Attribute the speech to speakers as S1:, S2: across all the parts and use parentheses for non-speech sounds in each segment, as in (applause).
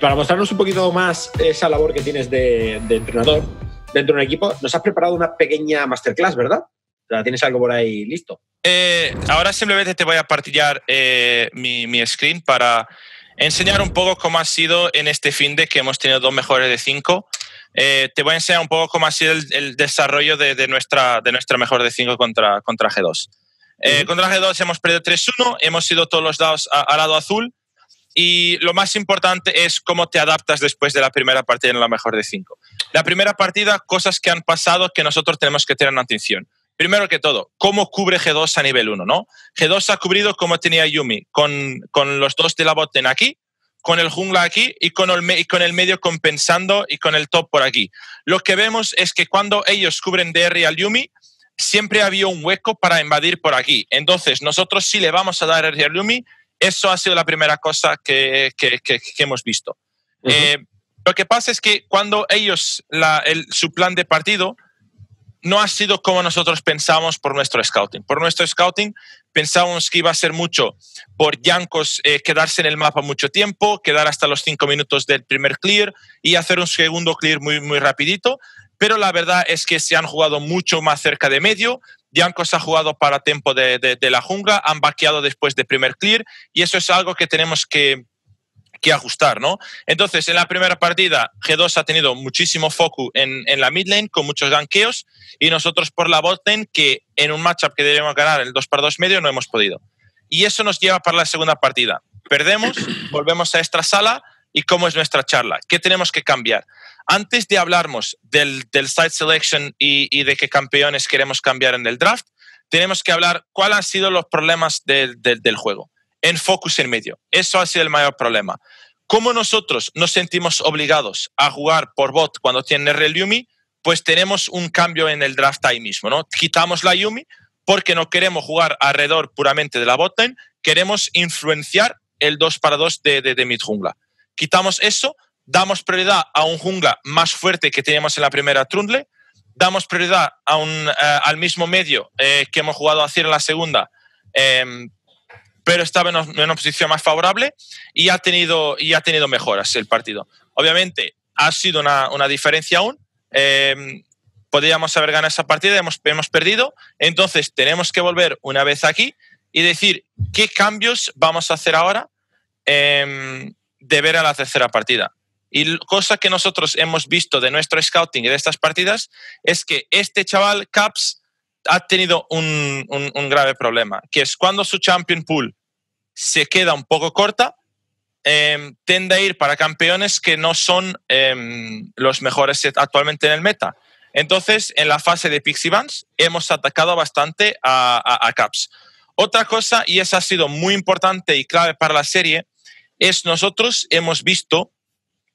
S1: para mostrarnos un poquito más esa labor que tienes de, entrenador dentro de un equipo, nos has preparado una pequeña masterclass, ¿verdad? ¿Tienes algo por ahí listo? Eh, ahora simplemente te voy a partillar eh, mi, screen para enseñar un poco cómo ha sido en este fin de que hemos tenido dos mejores de cinco. Eh, te voy a enseñar un poco cómo ha sido el, desarrollo de, nuestra, de nuestra mejor de cinco contra, contra G2. Contra G2 hemos perdido 3-1, hemos sido todos los dados al lado azul y lo más importante es cómo te adaptas después de la primera partida en la mejor de cinco. La primera partida, cosas que han pasado que nosotros tenemos que tener en atención. Primero que todo, ¿cómo cubre G2 a nivel 1? ¿no? G2 ha cubrido como tenía Yumi, con, los dos de la botten aquí, con el jungla aquí y con el, con el medio compensando y con el top por aquí. Lo que vemos es que cuando ellos cubren DR al Yumi, siempre había un hueco para invadir por aquí. Entonces, nosotros sí le vamos a dar a Yumi, eso ha sido la primera cosa que, hemos visto. Eh, lo que pasa es que cuando ellos, el, su plan de partido no ha sido como nosotros pensamos por nuestro scouting. Por nuestro scouting pensábamos que iba a ser mucho por Yankos eh, quedarse en el mapa mucho tiempo, quedar hasta los cinco minutos del primer clear y hacer un segundo clear muy, muy rapidito. Pero la verdad es que se han jugado mucho más cerca de medio, Diancos ha jugado para tiempo de, la jungla, han baqueado después de primer clear y eso es algo que tenemos que, ajustar, Entonces, en la primera partida, G2 ha tenido muchísimo foco en, la mid lane, con muchos ganqueos, y nosotros por la bot que en un matchup que debemos ganar el 2 para 2 medio, no hemos podido. Y eso nos lleva para la segunda partida. Perdemos, volvemos a esta sala, y cómo es nuestra charla, qué tenemos que cambiar. Antes de hablarmos del, del site selection y, y, de qué campeones queremos cambiar en el draft, tenemos que hablar cuáles han sido los problemas del, juego. En focus en medio. Eso ha sido el mayor problema. ¿Cómo nosotros nos sentimos obligados a jugar por bot cuando tiene el Yumi? Pues tenemos un cambio en el draft ahí mismo, ¿no? Quitamos la Yumi porque no queremos jugar alrededor puramente de la botlane, queremos influenciar el 2 para 2 de, de, de mid jungla. Quitamos eso, damos prioridad a un jungla más fuerte que teníamos en la primera Trundle, damos prioridad a un, eh, al mismo medio eh, que hemos jugado a hacer en la segunda, em, pero estaba en una posición más favorable y ha tenido, y ha tenido mejoras el partido. Obviamente, ha sido una, diferencia aún. Em, podríamos haber ganado esa partida, hemos, hemos perdido. Entonces, tenemos que volver una vez aquí y decir qué cambios vamos a hacer ahora em, de ver a la tercera partida. Y cosa que nosotros hemos visto de nuestro scouting y de estas partidas es que este chaval, Caps, ha tenido un, grave problema, que es cuando su Champion Pool se queda un poco corta, eh, em, tende a ir para campeones que no son em, los mejores actualmente en el meta. Entonces, en la fase de Pixie Bands hemos atacado bastante a, Caps. Otra cosa, y esa ha sido muy importante y clave para la serie, es nosotros hemos visto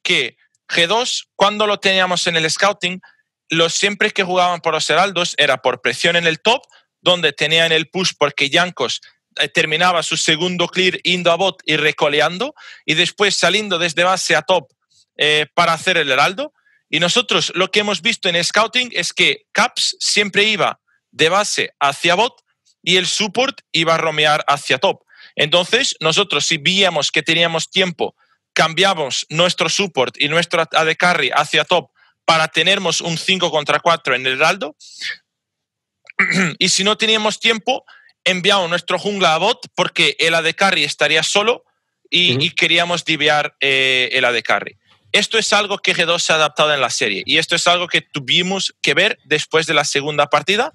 S1: que G2, cuando lo teníamos en el scouting, los siempre que jugaban por los heraldos era por presión en el top, donde tenían el push porque Yankos eh, terminaba su segundo clear indo a bot y recoleando, y después saliendo desde base a top eh, para hacer el heraldo. Y nosotros lo que hemos visto en scouting es que Caps siempre iba de base hacia bot y el support iba a romear hacia top. Entonces, nosotros si veíamos que teníamos tiempo, cambiamos nuestro support y nuestro AD carry hacia top para tenernos un 5 contra 4 en el heraldo. (clears throat) y si no teníamos tiempo, enviamos nuestro jungla a bot porque el AD carry estaría solo y, queríamos diviar eh, el AD carry. Esto es algo que G2 se ha adaptado en la serie y esto es algo que tuvimos que ver después de la segunda partida,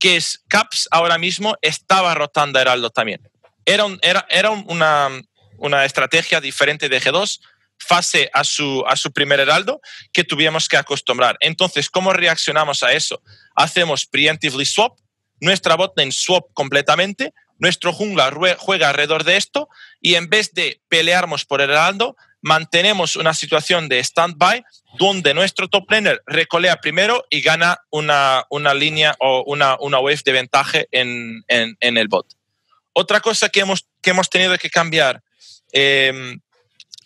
S1: que es Caps ahora mismo estaba rotando a Heraldo también. Era, una, estrategia diferente de G2 fase a su, primer heraldo que tuvimos que acostumbrar. Entonces, ¿cómo reaccionamos a eso? Hacemos preemptively swap, nuestra bot botlane swap completamente, nuestro jungla juega alrededor de esto y en vez de pelearnos por el heraldo, mantenemos una situación de stand-by donde nuestro top laner recolea primero y gana una, línea o una, una wave de ventaja en el bot. Otra cosa que hemos, hemos tenido que cambiar em,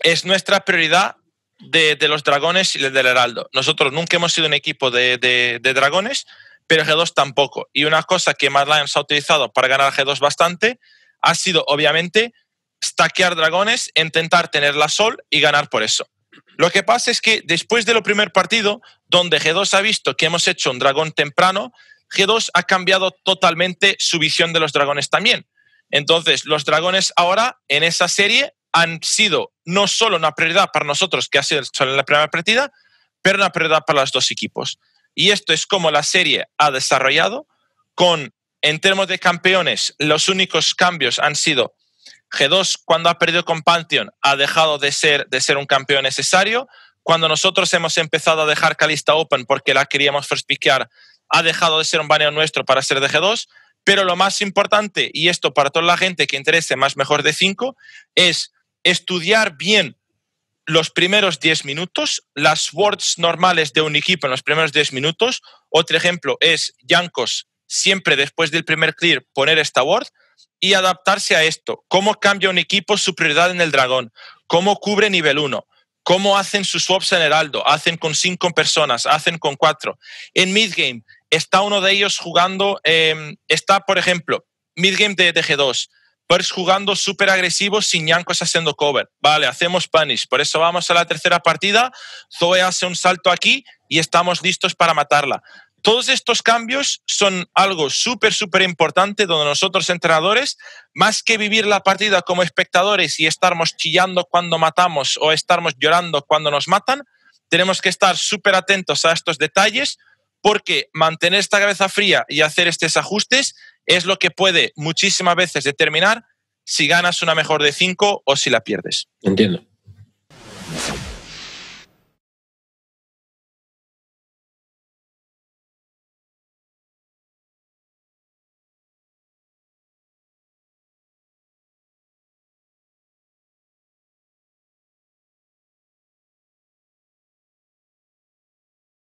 S1: es nuestra prioridad de, los dragones y del heraldo. Nosotros nunca hemos sido un equipo de, dragones, pero G2 tampoco. Y una cosa que Mad Lions ha utilizado para ganar a G2 bastante ha sido, obviamente, stackear dragones, intentar tener la sol y ganar por eso. Lo que pasa es que después de lo primer partido, donde G2 ha visto que hemos hecho un dragón temprano, G2 ha cambiado totalmente su visión de los dragones también. Entonces, los dragones ahora en esa serie han sido no solo una prioridad para nosotros, que ha sido la primera partida, pero una prioridad para los dos equipos. Y esto es como la serie ha desarrollado, con, en términos de campeones, los únicos cambios han sido G2, cuando ha perdido con Pantheon, ha dejado de ser, de ser un campeón necesario. Cuando nosotros hemos empezado a dejar Calista Open porque la queríamos first ha dejado de ser un baneo nuestro para ser de G2. Pero lo más importante, y esto para toda la gente que interese más mejor de 5, es estudiar bien los primeros 10 minutos, las words normales de un equipo en los primeros 10 minutos. Otro ejemplo es Yankos, siempre después del primer clear poner esta word y adaptarse a esto. ¿Cómo cambia un equipo su prioridad en el dragón? ¿Cómo cubre nivel 1? ¿Cómo hacen sus swaps en Heraldo? ¿Hacen con cinco personas? ¿Hacen con cuatro? En midgame... game está uno de ellos jugando, em, está, por ejemplo, midgame de, de 2 Pers jugando súper agresivo sin Yankos haciendo cover. Vale, hacemos punish. Por eso vamos a la tercera partida. Zoe hace un salto aquí y estamos listos para matarla. Todos estos cambios son algo súper, súper importante donde nosotros entrenadores, más que vivir la partida como espectadores y estarmos chillando cuando matamos o estarmos llorando cuando nos matan, tenemos que estar súper atentos a estos detalles porque mantener esta cabeza fría y hacer estos ajustes es lo que puede muchísimas veces determinar si ganas una mejor de 5 o si la pierdes. Entiendo.